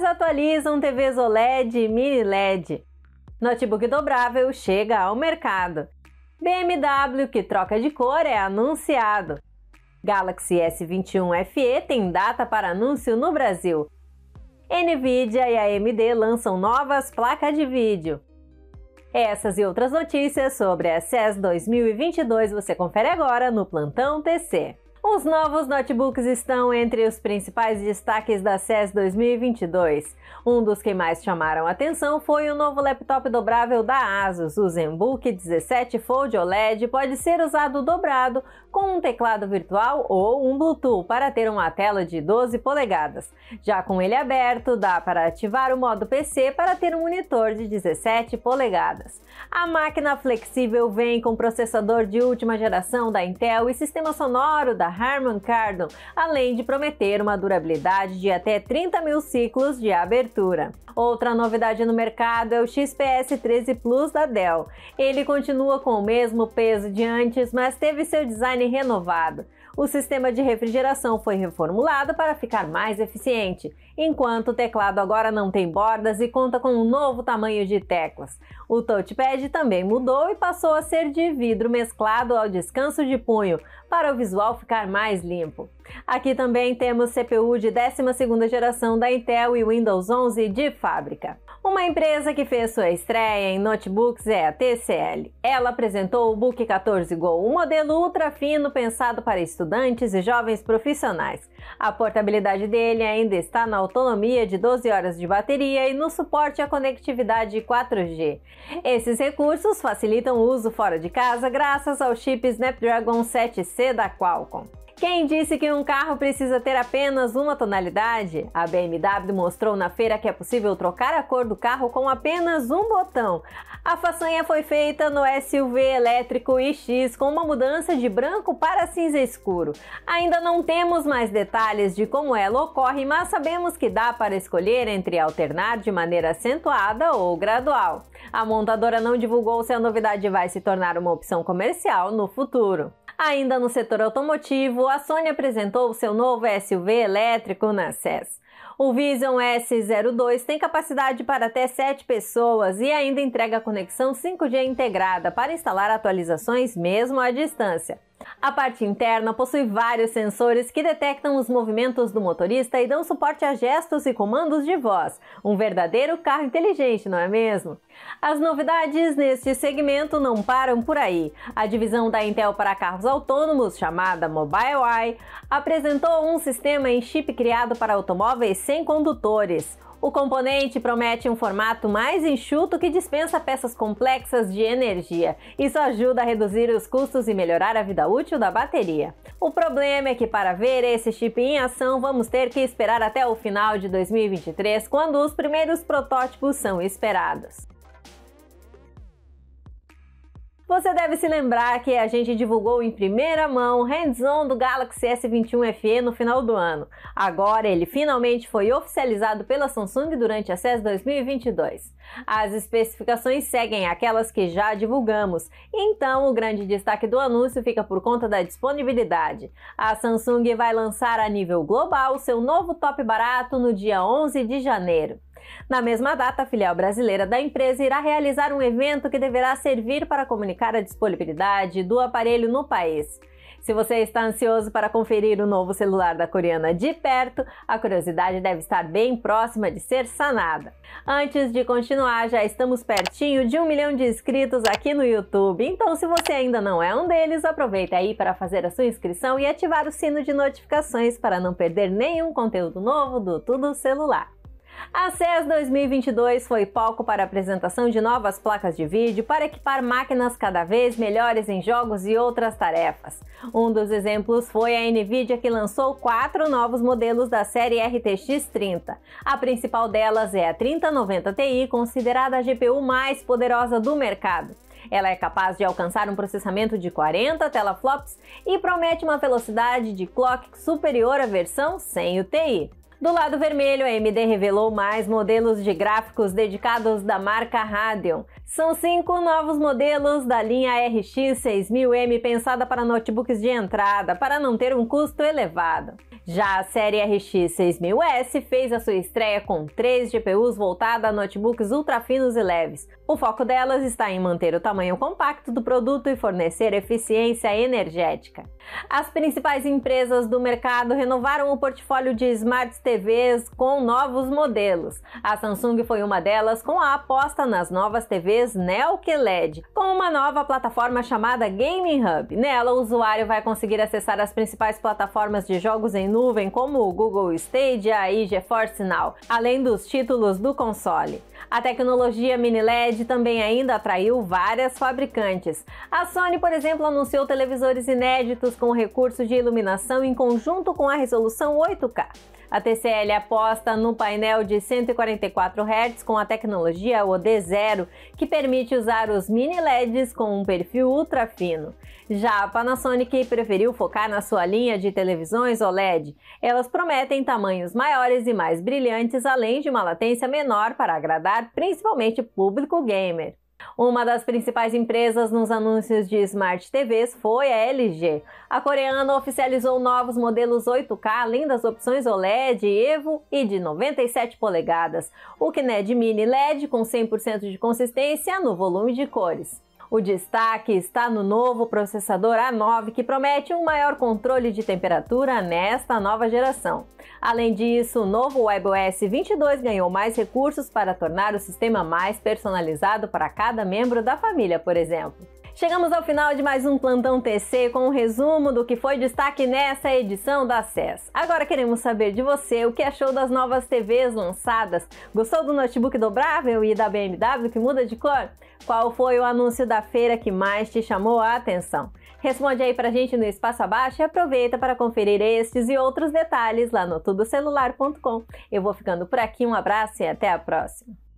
Marcas atualizam TVs OLED e mini LED. Notebook dobrável chega ao mercado. BMW que troca de cor é anunciado. Galaxy S21 FE tem data para anúncio no Brasil. Nvidia e AMD lançam novas placas de vídeo. Essas e outras notícias sobre a CES 2022 você confere agora no Plantão TC. Os novos notebooks estão entre os principais destaques da CES 2022. Um dos que mais chamaram atenção foi o novo laptop dobrável da Asus, o ZenBook 17 Fold OLED, pode ser usado dobrado com um teclado virtual ou um Bluetooth para ter uma tela de 12 polegadas. Já com ele aberto, dá para ativar o modo PC para ter um monitor de 17 polegadas. A máquina flexível vem com processador de última geração da Intel e sistema sonoro da Harman Kardon, além de prometer uma durabilidade de até 30 mil ciclos de abertura. Outra novidade no mercado é o XPS 13 Plus da Dell. Ele continua com o mesmo peso de antes, mas teve seu design renovado. O sistema de refrigeração foi reformulado para ficar mais eficiente, enquanto o teclado agora não tem bordas e conta com um novo tamanho de teclas. O touchpad também mudou e passou a ser de vidro mesclado ao descanso de punho, para o visual ficar mais limpo. Aqui também temos CPU de 12ª geração da Intel e Windows 11 de Fábrica. Uma empresa que fez sua estreia em notebooks é a TCL. Ela apresentou o Book 14 Go, um modelo ultra fino pensado para estudantes e jovens profissionais. A portabilidade dele ainda está na autonomia de 12 horas de bateria e no suporte à conectividade 4G. Esses recursos facilitam o uso fora de casa graças ao chip Snapdragon 7C da Qualcomm. Quem disse que um carro precisa ter apenas uma tonalidade? A BMW mostrou na feira que é possível trocar a cor do carro com apenas um botão. A façanha foi feita no SUV elétrico iX com uma mudança de branco para cinza escuro. Ainda não temos mais detalhes de como ela ocorre, mas sabemos que dá para escolher entre alternar de maneira acentuada ou gradual. A montadora não divulgou se a novidade vai se tornar uma opção comercial no futuro. Ainda no setor automotivo, a Sony apresentou seu novo SUV elétrico na CES. O Vision S02 tem capacidade para até 7 pessoas e ainda entrega conexão 5G integrada para instalar atualizações mesmo à distância. A parte interna possui vários sensores que detectam os movimentos do motorista e dão suporte a gestos e comandos de voz. Um verdadeiro carro inteligente, não é mesmo? As novidades neste segmento não param por aí. A divisão da Intel para carros autônomos, chamada Mobileye, apresentou um sistema em chip criado para automóveis sem condutores. O componente promete um formato mais enxuto que dispensa peças complexas de energia. Isso ajuda a reduzir os custos e melhorar a vida útil da bateria. O problema é que para ver esse chip em ação, vamos ter que esperar até o final de 2023, quando os primeiros protótipos são esperados. Você deve se lembrar que a gente divulgou em primeira mão o hands-on do Galaxy S21 FE no final do ano. Agora ele finalmente foi oficializado pela Samsung durante a CES 2022. As especificações seguem aquelas que já divulgamos, então o grande destaque do anúncio fica por conta da disponibilidade. A Samsung vai lançar a nível global seu novo top barato no dia 11 de janeiro. Na mesma data, a filial brasileira da empresa irá realizar um evento que deverá servir para comunicar a disponibilidade do aparelho no país. Se você está ansioso para conferir o novo celular da coreana de perto, a curiosidade deve estar bem próxima de ser sanada. Antes de continuar, já estamos pertinho de um milhão de inscritos aqui no YouTube, então se você ainda não é um deles, aproveita aí para fazer a sua inscrição e ativar o sino de notificações para não perder nenhum conteúdo novo do Tudo Celular. A CES 2022 foi palco para a apresentação de novas placas de vídeo para equipar máquinas cada vez melhores em jogos e outras tarefas. Um dos exemplos foi a Nvidia que lançou quatro novos modelos da série RTX 30. A principal delas é a 3090 Ti, considerada a GPU mais poderosa do mercado. Ela é capaz de alcançar um processamento de 40 teraflops e promete uma velocidade de clock superior à versão sem o TI. Do lado vermelho, a AMD revelou mais modelos de gráficos dedicados da marca Radeon. São cinco novos modelos da linha RX 6000M pensada para notebooks de entrada, para não ter um custo elevado. Já a série RX 6000S fez a sua estreia com três GPUs voltada a notebooks ultrafinos e leves. O foco delas está em manter o tamanho compacto do produto e fornecer eficiência energética. As principais empresas do mercado renovaram o portfólio de smart TVs com novos modelos. A Samsung foi uma delas com a aposta nas novas TVs Neo QLED, com uma nova plataforma chamada Gaming Hub. Nela, o usuário vai conseguir acessar as principais plataformas de jogos em nuvem, como o Google Stadia e GeForce Now, além dos títulos do console. A tecnologia mini LED também ainda atraiu várias fabricantes. A Sony, por exemplo, anunciou televisores inéditos com recurso de iluminação em conjunto com a resolução 8K. A TCL aposta no painel de 144 Hz com a tecnologia OD0, que permite usar os mini LEDs com um perfil ultra fino. Já a Panasonic preferiu focar na sua linha de televisões OLED. Elas prometem tamanhos maiores e mais brilhantes, além de uma latência menor para agradar principalmente público gamer. Uma das principais empresas nos anúncios de Smart TVs foi a LG. A coreana oficializou novos modelos 8K, além das opções OLED, EVO e de 97 polegadas, o QNED né, Mini LED com 100% de consistência no volume de cores. O destaque está no novo processador A9, que promete um maior controle de temperatura nesta nova geração. Além disso, o novo WebOS 22 ganhou mais recursos para tornar o sistema mais personalizado para cada membro da família, por exemplo. Chegamos ao final de mais um Plantão TC com um resumo do que foi destaque nessa edição da SES. Agora queremos saber de você o que achou das novas TVs lançadas. Gostou do notebook dobrável e da BMW que muda de cor? Qual foi o anúncio da feira que mais te chamou a atenção? Responde aí pra gente no espaço abaixo e aproveita para conferir estes e outros detalhes lá no tudocelular.com. Eu vou ficando por aqui, um abraço e até a próxima!